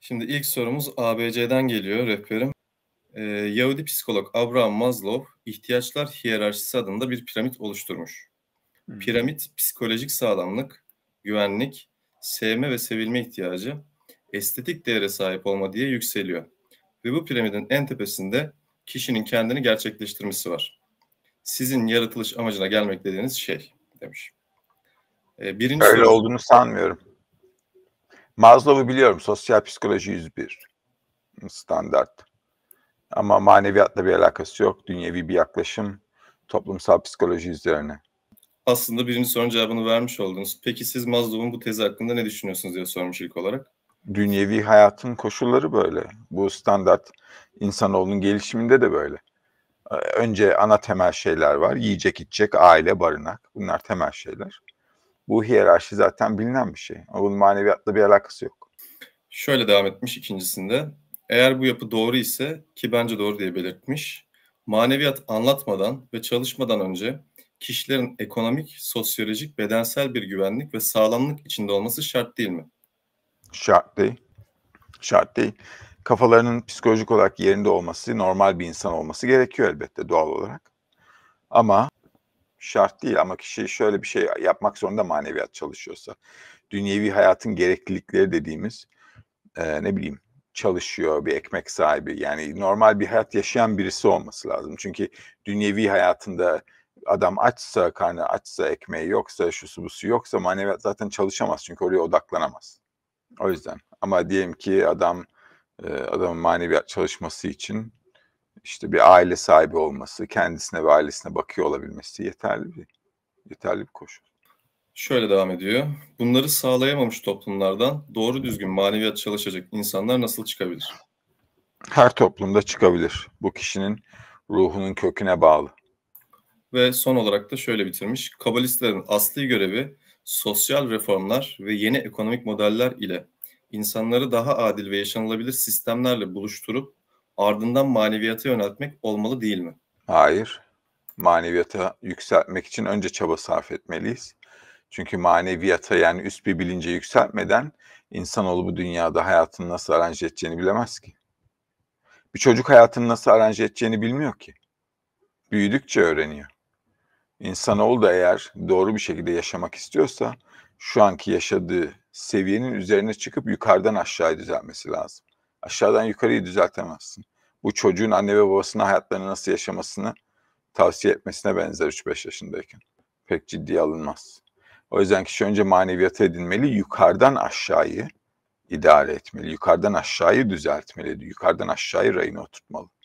Şimdi ilk sorumuz ABC'den geliyor rehberim. Ee, Yahudi psikolog Abraham Maslow ihtiyaçlar hiyerarşisi adında bir piramit oluşturmuş. Piramit psikolojik sağlamlık, güvenlik, sevme ve sevilme ihtiyacı, estetik değere sahip olma diye yükseliyor. Ve bu piramidin en tepesinde kişinin kendini gerçekleştirmesi var. Sizin yaratılış amacına gelmek dediğiniz şey demiş. Ee, birinci Öyle soru... olduğunu sanmıyorum. Maslow'u biliyorum. Sosyal psikoloji 101 standart. Ama maneviyatla bir alakası yok. Dünyevi bir yaklaşım toplumsal psikoloji üzerine. Aslında birinci sorunun cevabını vermiş oldunuz. Peki siz Maslow'un bu tezi hakkında ne düşünüyorsunuz diye sormuş ilk olarak. Dünyevi hayatın koşulları böyle. Bu standart insanoğlunun gelişiminde de böyle. Ee, önce ana temel şeyler var. Yiyecek, içecek, aile, barınak. Bunlar temel şeyler. Bu hiyerarşi zaten bilinen bir şey. Ama bunun maneviyatla bir alakası yok. Şöyle devam etmiş ikincisinde. Eğer bu yapı doğru ise ki bence doğru diye belirtmiş. Maneviyat anlatmadan ve çalışmadan önce kişilerin ekonomik, sosyolojik, bedensel bir güvenlik ve sağlamlık içinde olması şart değil mi? Şart değil. Şart değil. Kafalarının psikolojik olarak yerinde olması, normal bir insan olması gerekiyor elbette doğal olarak. Ama şart değil ama kişi şöyle bir şey yapmak zorunda maneviyat çalışıyorsa. Dünyevi hayatın gereklilikleri dediğimiz e, ne bileyim çalışıyor, bir ekmek sahibi. Yani normal bir hayat yaşayan birisi olması lazım. Çünkü dünyevi hayatında adam açsa, karnı açsa, ekmeği yoksa, şusu busu yoksa maneviyat zaten çalışamaz. Çünkü oraya odaklanamaz. O yüzden. Ama diyelim ki adam adamın maneviyat çalışması için işte bir aile sahibi olması, kendisine ve ailesine bakıyor olabilmesi yeterli bir yeterli bir koşul. Şöyle devam ediyor. Bunları sağlayamamış toplumlardan doğru düzgün maneviyat çalışacak insanlar nasıl çıkabilir? Her toplumda çıkabilir. Bu kişinin ruhunun köküne bağlı. Ve son olarak da şöyle bitirmiş. Kabalistlerin asli görevi sosyal reformlar ve yeni ekonomik modeller ile insanları daha adil ve yaşanılabilir sistemlerle buluşturup ardından maneviyata yöneltmek olmalı değil mi? Hayır. Maneviyata yükseltmek için önce çaba sarf etmeliyiz. Çünkü maneviyata yani üst bir bilince yükseltmeden insanoğlu bu dünyada hayatını nasıl aranje edeceğini bilemez ki. Bir çocuk hayatını nasıl aranje edeceğini bilmiyor ki. Büyüdükçe öğreniyor. İnsanoğlu da eğer doğru bir şekilde yaşamak istiyorsa şu anki yaşadığı seviyenin üzerine çıkıp yukarıdan aşağıya düzelmesi lazım aşağıdan yukarıyı düzeltemezsin. Bu çocuğun anne ve babasının hayatlarını nasıl yaşamasını tavsiye etmesine benzer 3-5 yaşındayken. Pek ciddiye alınmaz. O yüzden kişi önce maneviyata edinmeli, yukarıdan aşağıyı idare etmeli, yukarıdan aşağıyı düzeltmeli, yukarıdan aşağıyı rayına oturtmalı.